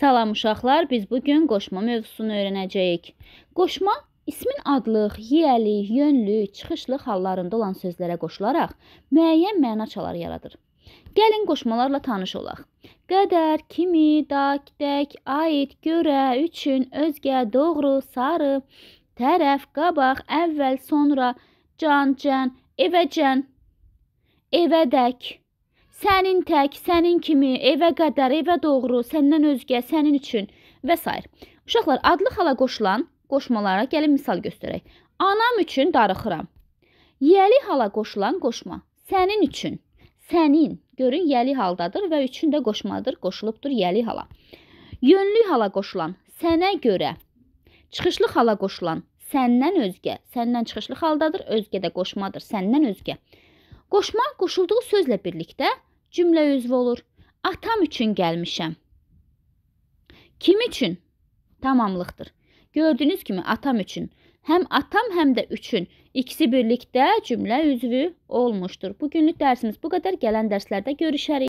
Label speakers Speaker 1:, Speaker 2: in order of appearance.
Speaker 1: Salam uşaqlar, biz bu gün qoşma mövzusunu öyrənəcəyik. Qoşma ismin adlıq, yiyəlik, yönlük, çıxışlıq hallarında olan sözlərə qoşularaq müəyyən məna çalar yaradır. Gəlin qoşmalarla tanış olaq. Qədər, kimi, daq, dək, aid, görə, üçün, özgə, doğru, sarı, tərəf, qabaq, əvvəl, sonra, can, cən, evəcən, evədək, Sənin tək, sənin kimi, evə qədər, evə doğru, səndən özgə, sənin üçün və s. Uşaqlar, adlı xala qoşulan qoşmalara gəlin misal göstərək. Anam üçün darıxıram. Yəli hala qoşulan qoşma. Sənin üçün. Sənin. Görün yəli haldadır və üçün də qoşmadır, qoşulubdur yəli hala. Yönlü hala qoşulan. Sənə görə. Çıxışlı hala qoşulan. Səndən özgə. Səndən çıxışlı haldadır, özgə də qoşmadır. Səndən özgə. Qoşma qoşulduğu sözlə birlikdə cümlə üzvü olur. Atam ah, üçün gəlmişəm. Kim üçün? Tamamlıqdır. Gördüyünüz kimi atam üçün. Həm atam, həm də üçün. İkisi birlikdə cümlə üzvü olmuşdur. Bugünlük dərsimiz bu qədər. Gələn dərslərdə görüşərik.